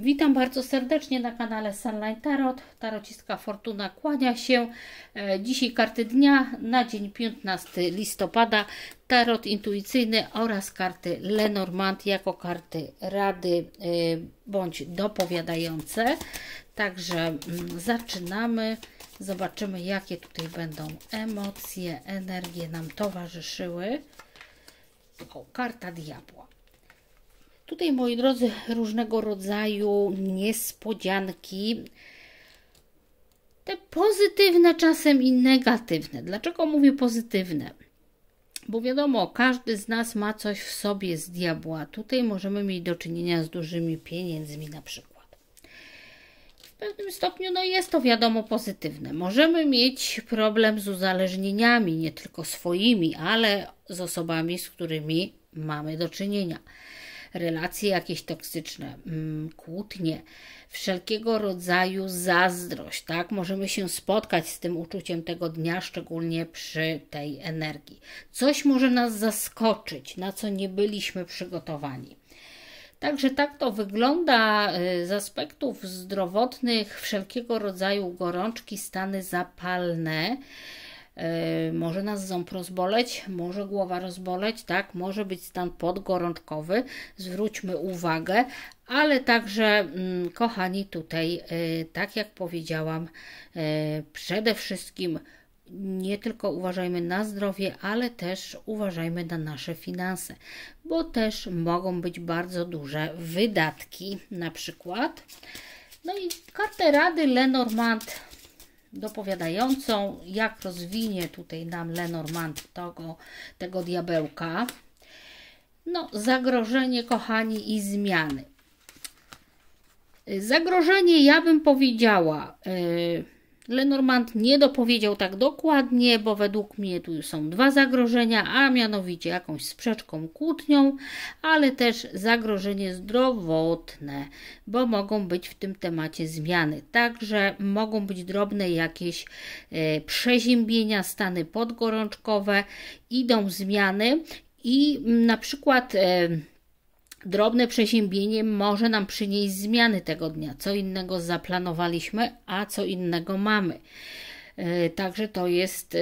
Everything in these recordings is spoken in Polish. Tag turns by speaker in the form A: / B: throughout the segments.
A: Witam bardzo serdecznie na kanale Sunlight Tarot. Tarociska Fortuna kłania się. E, dzisiaj karty dnia na dzień 15 listopada. Tarot intuicyjny oraz karty Lenormand jako karty rady e, bądź dopowiadające. Także mm, zaczynamy. Zobaczymy jakie tutaj będą emocje, energie nam towarzyszyły. O, karta diabła. Tutaj, moi drodzy, różnego rodzaju niespodzianki. Te pozytywne, czasem i negatywne. Dlaczego mówię pozytywne? Bo wiadomo, każdy z nas ma coś w sobie z diabła. Tutaj możemy mieć do czynienia z dużymi pieniędzmi na przykład. W pewnym stopniu no jest to wiadomo pozytywne. Możemy mieć problem z uzależnieniami, nie tylko swoimi, ale z osobami, z którymi mamy do czynienia relacje jakieś toksyczne, mm, kłótnie, wszelkiego rodzaju zazdrość, tak? Możemy się spotkać z tym uczuciem tego dnia, szczególnie przy tej energii. Coś może nas zaskoczyć, na co nie byliśmy przygotowani. Także tak to wygląda y, z aspektów zdrowotnych, wszelkiego rodzaju gorączki, stany zapalne. Yy, może nas ząb rozboleć, może głowa rozboleć, tak, może być stan podgorączkowy, zwróćmy uwagę, ale także, mm, kochani, tutaj, yy, tak jak powiedziałam, yy, przede wszystkim nie tylko uważajmy na zdrowie, ale też uważajmy na nasze finanse, bo też mogą być bardzo duże wydatki, na przykład. No i kartę rady Lenormand dopowiadającą, jak rozwinie tutaj nam Lenormand tego, tego diabełka. No, zagrożenie, kochani, i zmiany. Zagrożenie, ja bym powiedziała... Yy, Lenormand nie dopowiedział tak dokładnie, bo według mnie tu są dwa zagrożenia, a mianowicie jakąś sprzeczką, kłótnią, ale też zagrożenie zdrowotne, bo mogą być w tym temacie zmiany. Także mogą być drobne jakieś y, przeziębienia, stany podgorączkowe, idą zmiany i na przykład... E, Drobne przeziębienie może nam przynieść zmiany tego dnia. Co innego zaplanowaliśmy, a co innego mamy. E, także to jest e,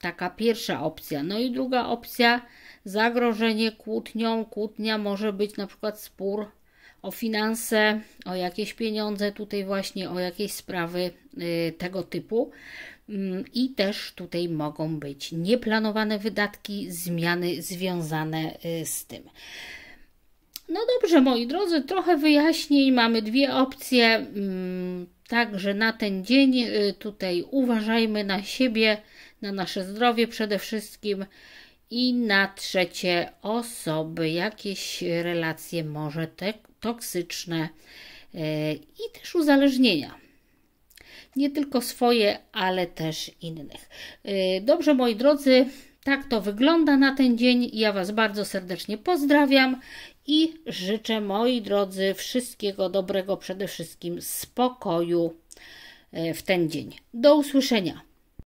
A: taka pierwsza opcja. No i druga opcja, zagrożenie kłótnią. Kłótnia może być na przykład spór o finanse, o jakieś pieniądze, tutaj właśnie o jakieś sprawy e, tego typu. Mm, I też tutaj mogą być nieplanowane wydatki, zmiany związane z tym. No dobrze, moi drodzy, trochę wyjaśnień. Mamy dwie opcje. Mm, także na ten dzień y, tutaj uważajmy na siebie, na nasze zdrowie przede wszystkim i na trzecie osoby, jakieś relacje może te, toksyczne y, i też uzależnienia. Nie tylko swoje, ale też innych. Y, dobrze, moi drodzy, tak to wygląda na ten dzień. Ja Was bardzo serdecznie pozdrawiam i życzę, moi drodzy, wszystkiego dobrego, przede wszystkim spokoju e, w ten dzień. Do usłyszenia.